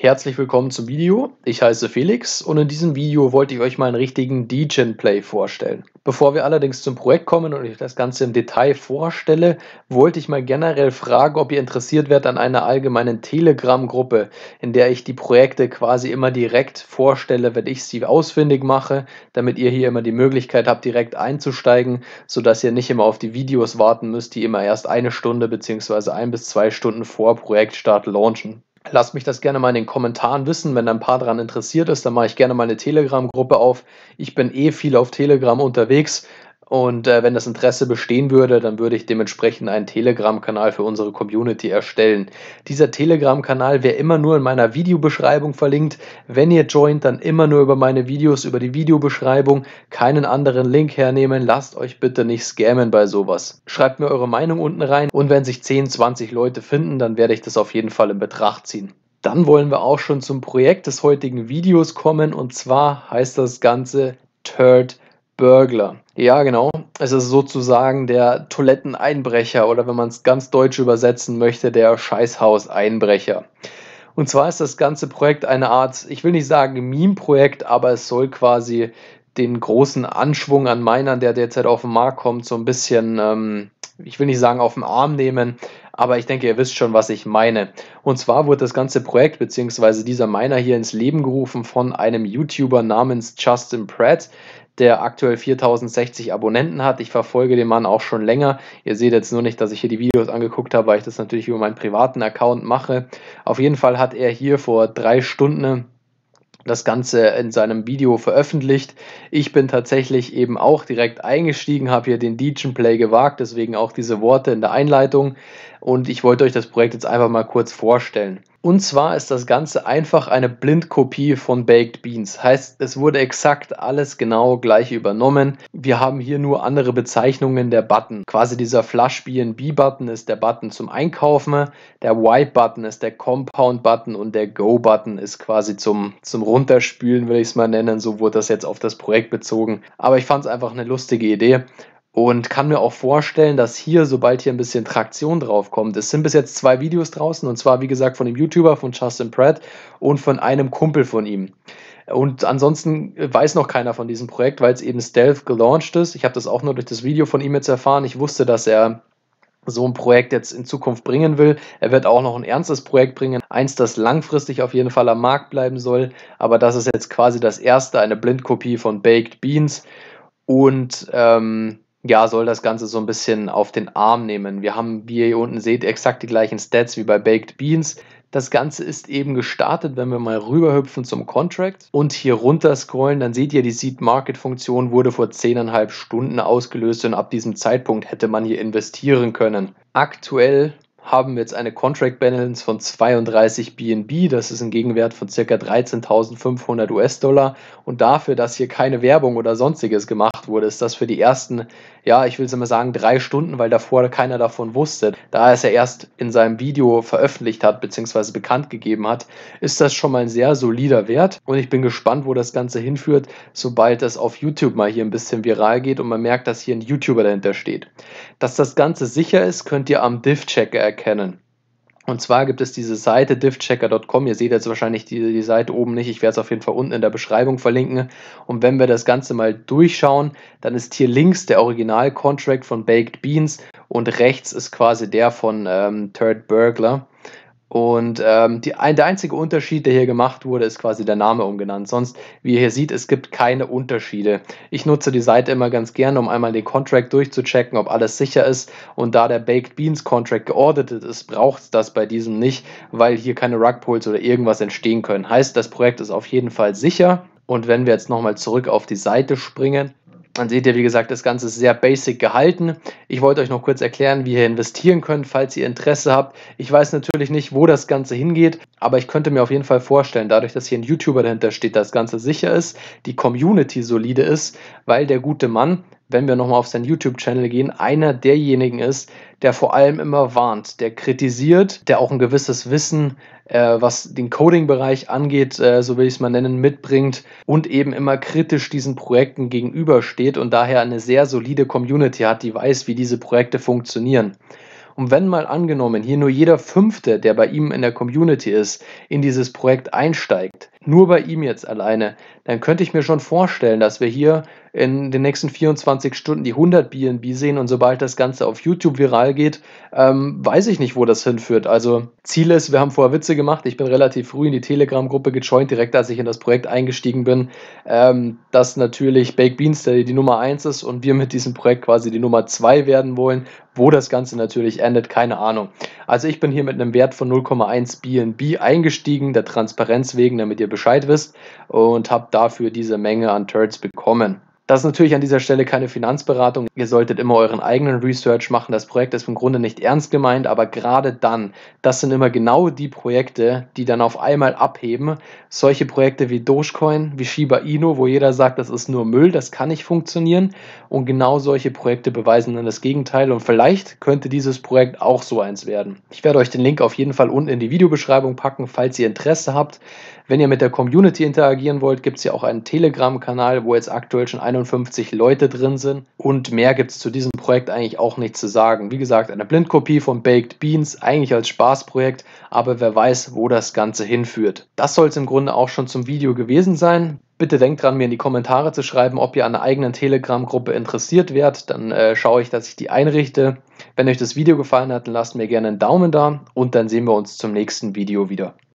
Herzlich willkommen zum Video. Ich heiße Felix und in diesem Video wollte ich euch mal einen richtigen Degen Play vorstellen. Bevor wir allerdings zum Projekt kommen und ich das Ganze im Detail vorstelle, wollte ich mal generell fragen, ob ihr interessiert werdet an einer allgemeinen Telegram-Gruppe, in der ich die Projekte quasi immer direkt vorstelle, wenn ich sie ausfindig mache, damit ihr hier immer die Möglichkeit habt, direkt einzusteigen, sodass ihr nicht immer auf die Videos warten müsst, die immer erst eine Stunde bzw. ein bis zwei Stunden vor Projektstart launchen. Lasst mich das gerne mal in den Kommentaren wissen. Wenn ein paar daran interessiert ist, dann mache ich gerne mal eine Telegram-Gruppe auf. Ich bin eh viel auf Telegram unterwegs. Und äh, wenn das Interesse bestehen würde, dann würde ich dementsprechend einen Telegram-Kanal für unsere Community erstellen. Dieser Telegram-Kanal wäre immer nur in meiner Videobeschreibung verlinkt. Wenn ihr joint, dann immer nur über meine Videos, über die Videobeschreibung. Keinen anderen Link hernehmen. Lasst euch bitte nicht scammen bei sowas. Schreibt mir eure Meinung unten rein. Und wenn sich 10, 20 Leute finden, dann werde ich das auf jeden Fall in Betracht ziehen. Dann wollen wir auch schon zum Projekt des heutigen Videos kommen. Und zwar heißt das Ganze Turd Burglar. Ja, genau. Es ist sozusagen der Toiletteneinbrecher oder wenn man es ganz deutsch übersetzen möchte, der Scheißhauseinbrecher. Und zwar ist das ganze Projekt eine Art, ich will nicht sagen Meme-Projekt, aber es soll quasi den großen Anschwung an Minern, der derzeit auf den Markt kommt, so ein bisschen, ähm, ich will nicht sagen auf den Arm nehmen, aber ich denke, ihr wisst schon, was ich meine. Und zwar wurde das ganze Projekt bzw. dieser Miner hier ins Leben gerufen von einem YouTuber namens Justin Pratt, der aktuell 4060 Abonnenten hat. Ich verfolge den Mann auch schon länger. Ihr seht jetzt nur nicht, dass ich hier die Videos angeguckt habe, weil ich das natürlich über meinen privaten Account mache. Auf jeden Fall hat er hier vor drei Stunden das Ganze in seinem Video veröffentlicht. Ich bin tatsächlich eben auch direkt eingestiegen, habe hier den Deacon Play gewagt, deswegen auch diese Worte in der Einleitung und ich wollte euch das Projekt jetzt einfach mal kurz vorstellen. Und zwar ist das Ganze einfach eine Blindkopie von Baked Beans. Heißt, es wurde exakt alles genau gleich übernommen. Wir haben hier nur andere Bezeichnungen der Button. Quasi dieser Flush BNB-Button ist der Button zum Einkaufen, der Y-Button ist der Compound-Button und der Go-Button ist quasi zum, zum Runterspülen, will ich es mal nennen. So wurde das jetzt auf das Projekt bezogen. Aber ich fand es einfach eine lustige Idee und kann mir auch vorstellen, dass hier, sobald hier ein bisschen Traktion drauf kommt, es sind bis jetzt zwei Videos draußen, und zwar, wie gesagt, von dem YouTuber, von Justin Pratt und von einem Kumpel von ihm. Und ansonsten weiß noch keiner von diesem Projekt, weil es eben Stealth gelauncht ist. Ich habe das auch nur durch das Video von ihm jetzt erfahren. Ich wusste, dass er so ein Projekt jetzt in Zukunft bringen will. Er wird auch noch ein ernstes Projekt bringen, eins, das langfristig auf jeden Fall am Markt bleiben soll. Aber das ist jetzt quasi das erste, eine Blindkopie von Baked Beans. Und ähm, ja, soll das Ganze so ein bisschen auf den Arm nehmen. Wir haben, wie ihr hier unten seht, exakt die gleichen Stats wie bei Baked Beans. Das Ganze ist eben gestartet, wenn wir mal rüberhüpfen zum Contract und hier runter scrollen, dann seht ihr, die Seed Market Funktion wurde vor 10,5 Stunden ausgelöst und ab diesem Zeitpunkt hätte man hier investieren können. Aktuell haben jetzt eine Contract Balance von 32 BNB, das ist ein Gegenwert von ca. 13.500 US-Dollar und dafür, dass hier keine Werbung oder sonstiges gemacht wurde, ist das für die ersten, ja, ich will es immer sagen, drei Stunden, weil davor keiner davon wusste, da er es ja erst in seinem Video veröffentlicht hat bzw. bekannt gegeben hat, ist das schon mal ein sehr solider Wert und ich bin gespannt, wo das Ganze hinführt, sobald das auf YouTube mal hier ein bisschen viral geht und man merkt, dass hier ein YouTuber dahinter steht. Dass das Ganze sicher ist, könnt ihr am diff checker erkennen erkennen. Und zwar gibt es diese Seite diffchecker.com. Ihr seht jetzt wahrscheinlich die, die Seite oben nicht. Ich werde es auf jeden Fall unten in der Beschreibung verlinken. Und wenn wir das Ganze mal durchschauen, dann ist hier links der Original-Contract von Baked Beans und rechts ist quasi der von ähm, Third Burglar. Und ähm, die, ein, der einzige Unterschied, der hier gemacht wurde, ist quasi der Name umgenannt. Sonst, wie ihr hier seht, es gibt keine Unterschiede. Ich nutze die Seite immer ganz gerne, um einmal den Contract durchzuchecken, ob alles sicher ist. Und da der Baked Beans Contract geordnet ist, braucht es das bei diesem nicht, weil hier keine Rugpulls oder irgendwas entstehen können. Heißt, das Projekt ist auf jeden Fall sicher. Und wenn wir jetzt nochmal zurück auf die Seite springen, dann seht ihr, wie gesagt, das Ganze ist sehr basic gehalten. Ich wollte euch noch kurz erklären, wie ihr investieren könnt, falls ihr Interesse habt. Ich weiß natürlich nicht, wo das Ganze hingeht, aber ich könnte mir auf jeden Fall vorstellen, dadurch, dass hier ein YouTuber dahinter steht, das Ganze sicher ist, die Community solide ist, weil der gute Mann wenn wir nochmal auf seinen YouTube-Channel gehen, einer derjenigen ist, der vor allem immer warnt, der kritisiert, der auch ein gewisses Wissen, äh, was den Coding-Bereich angeht, äh, so will ich es mal nennen, mitbringt und eben immer kritisch diesen Projekten gegenübersteht und daher eine sehr solide Community hat, die weiß, wie diese Projekte funktionieren. Und wenn mal angenommen, hier nur jeder Fünfte, der bei ihm in der Community ist, in dieses Projekt einsteigt, nur bei ihm jetzt alleine, dann könnte ich mir schon vorstellen, dass wir hier in den nächsten 24 Stunden die 100 BNB sehen und sobald das Ganze auf YouTube viral geht, ähm, weiß ich nicht, wo das hinführt. Also Ziel ist, wir haben vorher Witze gemacht, ich bin relativ früh in die Telegram-Gruppe gejoint, direkt als ich in das Projekt eingestiegen bin, ähm, dass natürlich Baked Beans der die Nummer 1 ist und wir mit diesem Projekt quasi die Nummer 2 werden wollen. Wo das Ganze natürlich endet, keine Ahnung. Also ich bin hier mit einem Wert von 0,1 BNB eingestiegen, der Transparenz wegen, damit ihr Bescheid wisst und habe dafür diese Menge an Turds bekommen. Das ist natürlich an dieser Stelle keine Finanzberatung. Ihr solltet immer euren eigenen Research machen. Das Projekt ist im Grunde nicht ernst gemeint, aber gerade dann, das sind immer genau die Projekte, die dann auf einmal abheben. Solche Projekte wie Dogecoin, wie Shiba Inu, wo jeder sagt, das ist nur Müll, das kann nicht funktionieren. Und genau solche Projekte beweisen dann das Gegenteil. Und vielleicht könnte dieses Projekt auch so eins werden. Ich werde euch den Link auf jeden Fall unten in die Videobeschreibung packen, falls ihr Interesse habt. Wenn ihr mit der Community interagieren wollt, gibt es ja auch einen Telegram-Kanal, wo jetzt aktuell schon eine 51 Leute drin sind. Und mehr gibt es zu diesem Projekt eigentlich auch nicht zu sagen. Wie gesagt, eine Blindkopie von Baked Beans, eigentlich als Spaßprojekt, aber wer weiß, wo das Ganze hinführt. Das soll es im Grunde auch schon zum Video gewesen sein. Bitte denkt dran, mir in die Kommentare zu schreiben, ob ihr an einer eigenen Telegram-Gruppe interessiert wärt. Dann äh, schaue ich, dass ich die einrichte. Wenn euch das Video gefallen hat, dann lasst mir gerne einen Daumen da und dann sehen wir uns zum nächsten Video wieder.